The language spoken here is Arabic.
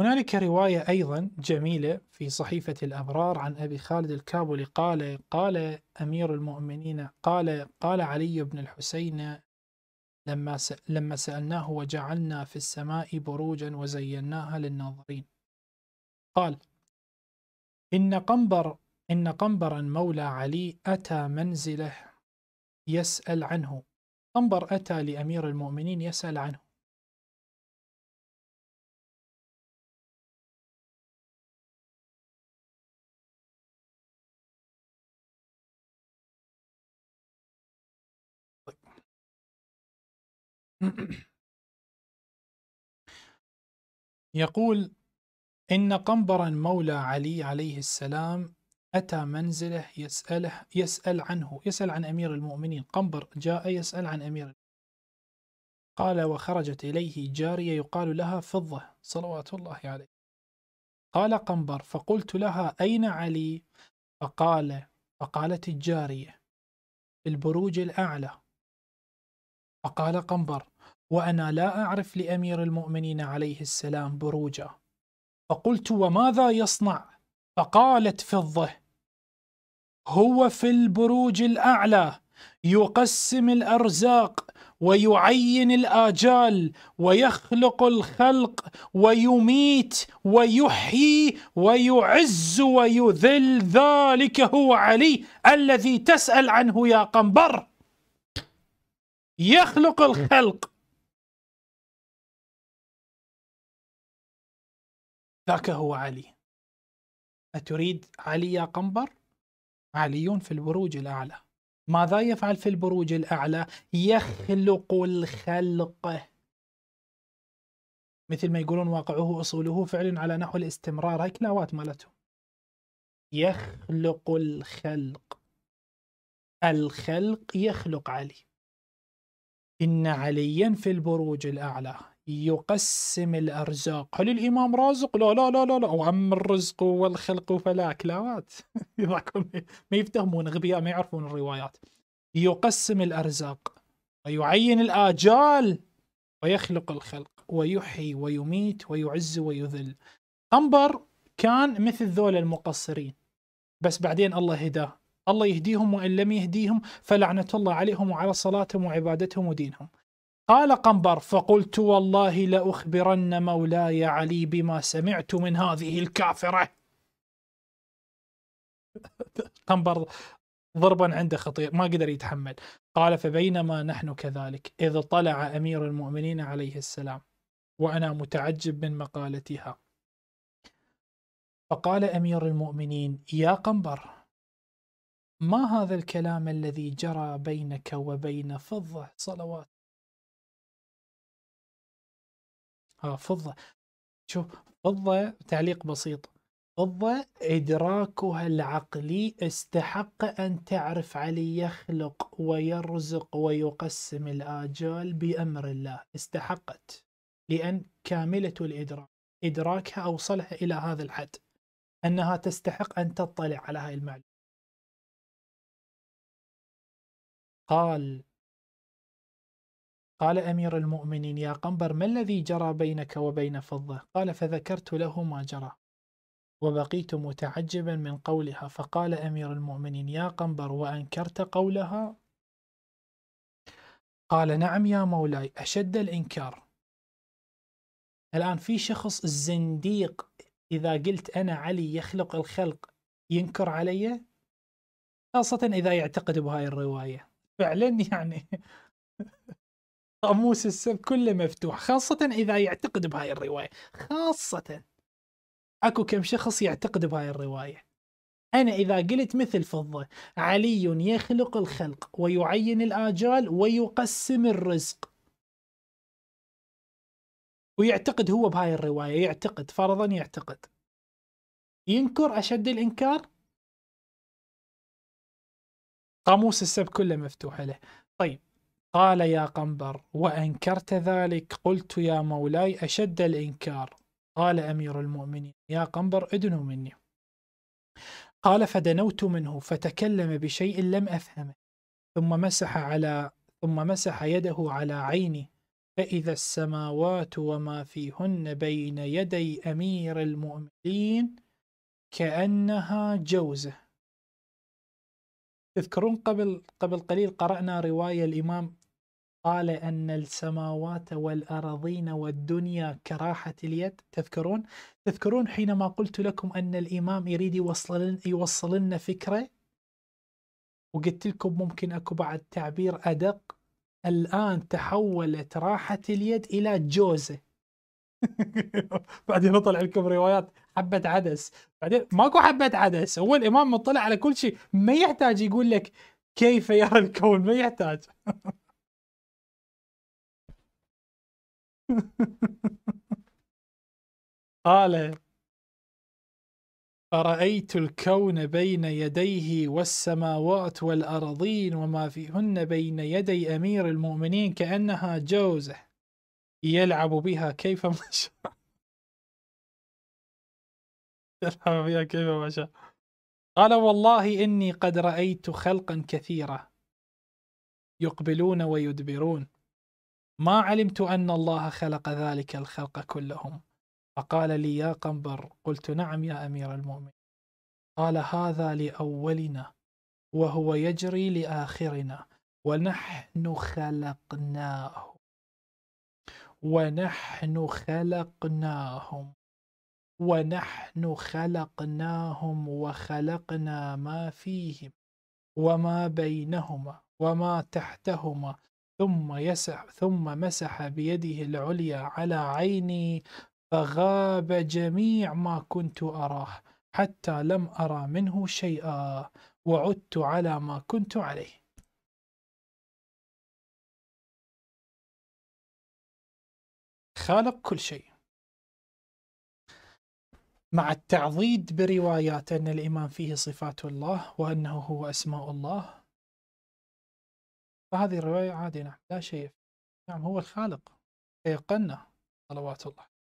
هنالك رواية أيضا جميلة في صحيفة الأبرار عن أبي خالد الكابولي قال قال أمير المؤمنين قال قال علي بن الحسين لما لما سألناه وجعلنا في السماء بروجا وزيناها للناظرين قال إن قنبر إن قنبرا مولى علي أتى منزله يسأل عنه قنبر أتى لأمير المؤمنين يسأل عنه يقول إن قنبرا مولى علي عليه السلام أتى منزله يسأله يسأل عنه يسأل عن أمير المؤمنين قنبر جاء يسأل عن أمير قال وخرجت إليه جارية يقال لها فضة صلوات الله عليه قال قنبر فقلت لها أين علي فقال فقالت الجارية البروج الأعلى فقال قنبر وأنا لا أعرف لأمير المؤمنين عليه السلام بروجا فقلت وماذا يصنع فقالت فضة هو في البروج الأعلى يقسم الأرزاق ويعين الآجال ويخلق الخلق ويميت ويحيي ويعز ويذل ذلك هو علي الذي تسأل عنه يا قنبر يخلق الخلق ذاك هو علي أتريد علي يا قنبر؟ علي في البروج الأعلى ماذا يفعل في البروج الأعلى؟ يخلق الخلق مثل ما يقولون واقعه أصوله فعل على نحو الاستمرار هاي كلاوات مالتهم يخلق الخلق الخلق يخلق علي إن عليا في البروج الأعلى يقسم الأرزاق هل الإمام رازق؟ لا لا لا لا لا وعم الرزق والخلق فلا كلاوات ما يفتهمون غبياء ما يعرفون الروايات يقسم الأرزاق ويعين الآجال ويخلق الخلق ويحيي ويميت ويعز ويذل قنبر كان مثل ذول المقصرين بس بعدين الله هداه الله يهديهم وإن لم يهديهم فلعنة الله عليهم وعلى صلاتهم وعبادتهم ودينهم قال قنبر فقلت والله لأخبرن مولاي علي بما سمعت من هذه الكافرة قنبر ضربا عنده خطير ما قدر يتحمل قال فبينما نحن كذلك إذ طلع أمير المؤمنين عليه السلام وأنا متعجب من مقالتها فقال أمير المؤمنين يا قنبر ما هذا الكلام الذي جرى بينك وبين فضة صلوات ها آه، فضة شوف فضة تعليق بسيط فضة إدراكها العقلي استحق أن تعرف علي يخلق ويرزق ويقسم الآجال بأمر الله استحقت لأن كاملة الإدراك إدراكها أوصلها إلى هذا الحد أنها تستحق أن تطلع على هاي المعلومة قال قال أمير المؤمنين يا قنبر ما الذي جرى بينك وبين فضة قال فذكرت له ما جرى وبقيت متعجبا من قولها فقال أمير المؤمنين يا قنبر وأنكرت قولها قال نعم يا مولاي أشد الإنكار الآن في شخص زنديق إذا قلت أنا علي يخلق الخلق ينكر علي خاصة إذا يعتقد بهاي الرواية فعلا يعني قاموس السب كله مفتوح خاصة إذا يعتقد بهاي الرواية خاصة أكو كم شخص يعتقد بهاي الرواية أنا إذا قلت مثل فضة علي يخلق الخلق ويعين الآجال ويقسم الرزق ويعتقد هو بهاي الرواية يعتقد فرضا يعتقد ينكر أشد الإنكار قاموس السب كله مفتوح له طيب قال يا قنبر وأنكرت ذلك قلت يا مولاي أشد الإنكار قال أمير المؤمنين يا قنبر ادنوا مني قال فدنوت منه فتكلم بشيء لم أفهمه ثم مسح على ثم مسح يده على عيني فإذا السماوات وما فيهن بين يدي أمير المؤمنين كأنها جوزه تذكرون قبل قبل قليل قرأنا رواية الإمام قال أن السماوات والأراضين والدنيا كراحة اليد تذكرون تذكرون حينما قلت لكم أن الإمام يريد يوصل يوصل لنا فكرة وقلت لكم ممكن أكو بعد تعبير أدق الآن تحولت راحة اليد إلى جوزة بعدين طلع لكم روايات حبه عدس بعدين ماكو حبه عدس هو الامام مطلع على كل شيء ما يحتاج يقول لك كيف يرى الكون ما يحتاج قال أرأيت الكون بين يديه والسماوات والأرضين وما فيهن بين يدي أمير المؤمنين كأنها جوزه يلعب بها كيفما شاء يلعب بها كيفما شاء قال والله إني قد رأيت خلقا كثيرة يقبلون ويدبرون ما علمت أن الله خلق ذلك الخلق كلهم فقال لي يا قنبر قلت نعم يا أمير المؤمنين قال هذا لأولنا وهو يجري لآخرنا ونحن خلقناه ونحن خلقناهم ونحن خلقناهم وخلقنا ما فيهم وما بينهما وما تحتهما ثم يسح ثم مسح بيده العليا على عيني فغاب جميع ما كنت أراه حتى لم أرى منه شيئا وعدت على ما كنت عليه خالق كل شيء مع التعضيد بروايات أن الإيمان فيه صفات الله وأنه هو أسماء الله فهذه الرواية عادية نعم لا شيء نعم هو الخالق أيقنا صلوات الله